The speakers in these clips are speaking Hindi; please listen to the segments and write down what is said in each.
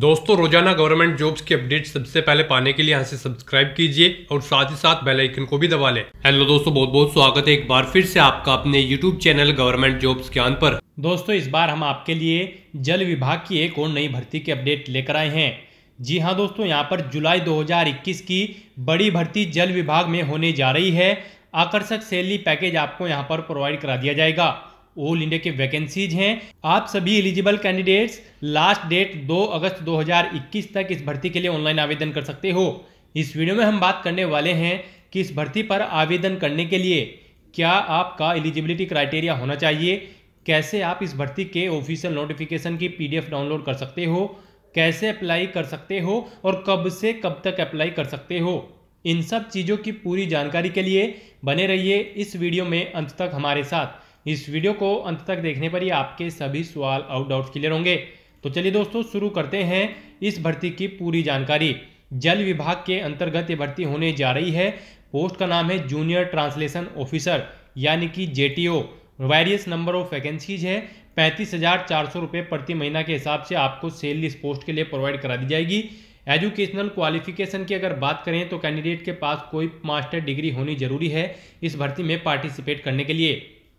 दोस्तों रोजाना गवर्नमेंट जॉब्स की अपडेट सबसे पहले पाने के लिए यहाँ से सब्सक्राइब कीजिए और साथ ही साथ बेल आइकन को भी दबा लें हेलो दोस्तों बहुत बहुत स्वागत है एक बार फिर से आपका अपने यूट्यूब चैनल गवर्नमेंट जॉब्स आन पर दोस्तों इस बार हम आपके लिए जल विभाग की एक और नई भर्ती की अपडेट लेकर आए हैं जी हाँ दोस्तों यहाँ पर जुलाई दो की बड़ी भर्ती जल विभाग में होने जा रही है आकर्षक सैलरी पैकेज आपको यहाँ पर प्रोवाइड करा दिया जाएगा ऑल इंडिया के वैकेंसीज हैं आप सभी एलिजिबल कैंडिडेट्स लास्ट डेट 2 अगस्त 2021 तक इस भर्ती के लिए ऑनलाइन आवेदन कर सकते हो इस वीडियो में हम बात करने वाले हैं कि इस भर्ती पर आवेदन करने के लिए क्या आपका एलिजिबिलिटी क्राइटेरिया होना चाहिए कैसे आप इस भर्ती के ऑफिशियल नोटिफिकेशन की पी डाउनलोड कर सकते हो कैसे अप्लाई कर सकते हो और कब से कब तक अप्लाई कर सकते हो इन सब चीज़ों की पूरी जानकारी के लिए बने रहिए इस वीडियो में अंत तक हमारे साथ इस वीडियो को अंत तक देखने पर ही आपके सभी सवाल आउट डाउट्स क्लियर होंगे तो चलिए दोस्तों शुरू करते हैं इस भर्ती की पूरी जानकारी जल विभाग के अंतर्गत ये भर्ती होने जा रही है पोस्ट का नाम है जूनियर ट्रांसलेशन ऑफिसर यानी कि जे वेरियस नंबर ऑफ वैकेंसीज है पैंतीस हज़ार चार सौ रुपये प्रति महीना के हिसाब से आपको सेल इस पोस्ट के लिए प्रोवाइड करा दी जाएगी एजुकेशनल क्वालिफिकेशन की अगर बात करें तो कैंडिडेट के पास कोई मास्टर डिग्री होनी जरूरी है इस भर्ती में पार्टिसिपेट करने के लिए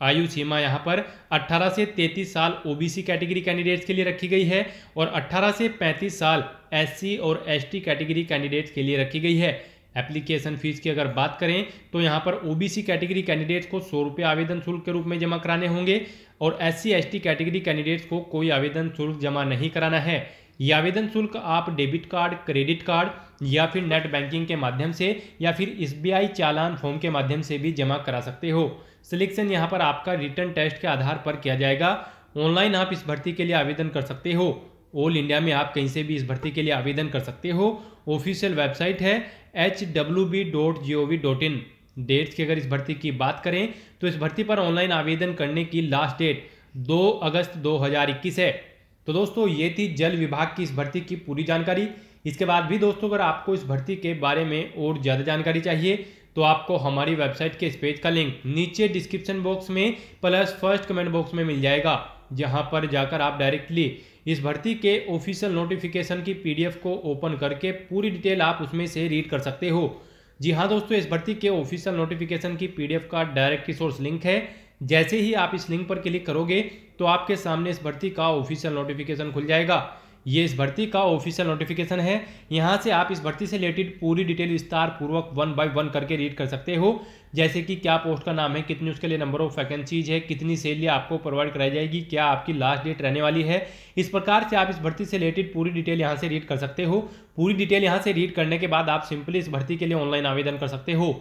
आयु सीमा यहाँ पर 18 से 33 साल ओबीसी कैटेगरी कैंडिडेट्स के लिए रखी गई है और 18 से 35 साल एससी और एसटी कैटेगरी कैंडिडेट्स के लिए रखी गई है एप्लीकेशन फीस की अगर बात करें तो यहाँ पर ओबीसी कैटेगरी कैंडिडेट्स को सौ रुपये आवेदन शुल्क के रूप में जमा कराने होंगे और एस सी कैटेगरी कैंडिडेट्स को कोई आवेदन शुल्क जमा नहीं कराना है ये आवेदन शुल्क आप डेबिट कार्ड क्रेडिट कार्ड या फिर नेट बैंकिंग के माध्यम से या फिर एस चालान फॉर्म के माध्यम से भी जमा करा सकते हो सिलेक्शन यहाँ पर आपका रिटर्न टेस्ट के आधार पर किया जाएगा ऑनलाइन आप इस भर्ती के लिए आवेदन कर सकते हो ऑल इंडिया में आप कहीं से भी इस भर्ती के लिए आवेदन कर सकते हो ऑफिशियल वेबसाइट है H W B dot G O V dot in dates की अगर इस भर्ती की बात करें तो इस भर्ती पर ऑनलाइन आवेदन करने की लास्ट डेट 2 अगस्त 2021 है तो दोस्तों ये थी जल विभाग की इस भर्ती की पूरी जानकारी इसके बाद भी दोस्तों अगर आपको इस भर्ती के बारे में और ज़्यादा जानकारी चाहिए तो आपको हमारी वेबसाइट के इस पेज का लिंक नीचे डिस्क्रिप्शन बॉक्स में प्लस फर्स्ट कमेंट बॉक्स में मिल जाएगा जहां पर जाकर आप डायरेक्टली इस भर्ती के ऑफिशियल नोटिफिकेशन की पीडीएफ को ओपन करके पूरी डिटेल आप उसमें से रीड कर सकते हो जी हाँ दोस्तों इस भर्ती के ऑफिशियल नोटिफिकेशन की पीडीएफ का डायरेक्ट रिसोर्स लिंक है जैसे ही आप इस लिंक पर क्लिक करोगे तो आपके सामने इस भर्ती का ऑफिशियल नोटिफिकेशन खुल जाएगा ये इस भर्ती का ऑफिशियल नोटिफिकेशन है यहाँ से आप इस भर्ती से रिलेटेड पूरी डिटेल विस्तार पूर्वक वन बाय वन करके रीड कर सकते हो जैसे कि क्या पोस्ट का नाम है कितनी उसके लिए नंबर ऑफ वैकेंसीज है कितनी सैलरी आपको प्रोवाइड कराई जाएगी क्या आपकी लास्ट डेट रहने वाली है इस प्रकार से आप इस भर्ती से रिलेटेड पूरी डिटेल यहाँ से रीड कर सकते हो पूरी डिटेल यहाँ से रीड करने के बाद आप सिंपली इस भर्ती के लिए ऑनलाइन आवेदन कर सकते हो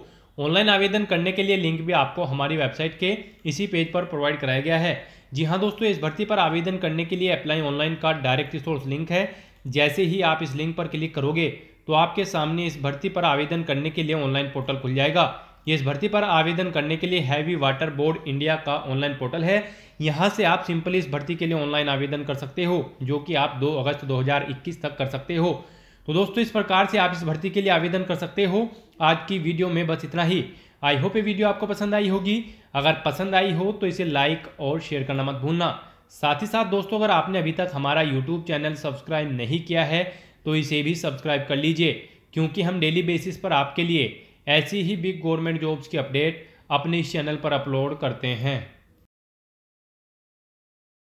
ऑनलाइन आवेदन करने के लिए लिंक भी आपको हमारी वेबसाइट के इसी पेज पर प्रोवाइड कराया गया है जी हाँ दोस्तों इस भर्ती पर आवेदन करने के लिए अप्लाई ऑनलाइन का डायरेक्ट रिसोर्स लिंक है जैसे ही आप इस लिंक पर क्लिक करोगे तो आपके सामने इस भर्ती पर आवेदन करने के लिए ऑनलाइन पोर्टल खुल जाएगा इस भर्ती पर आवेदन करने के लिए हैवी वाटर बोर्ड इंडिया का ऑनलाइन पोर्टल है यहाँ से आप सिंपली इस भर्ती के लिए ऑनलाइन आवेदन कर सकते हो जो कि आप 2 अगस्त 2021 तक कर सकते हो तो दोस्तों इस प्रकार से आप इस भर्ती के लिए आवेदन कर सकते हो आज की वीडियो में बस इतना ही आई होप ये वीडियो आपको पसंद आई होगी अगर पसंद आई हो तो इसे लाइक और शेयर करना मत भूलना साथ ही साथ दोस्तों अगर आपने अभी तक हमारा यूट्यूब चैनल सब्सक्राइब नहीं किया है तो इसे भी सब्सक्राइब कर लीजिए क्योंकि हम डेली बेसिस पर आपके लिए ऐसी ही बिग गवर्नमेंट जॉब्स की अपडेट अपने इस चैनल पर अपलोड करते हैं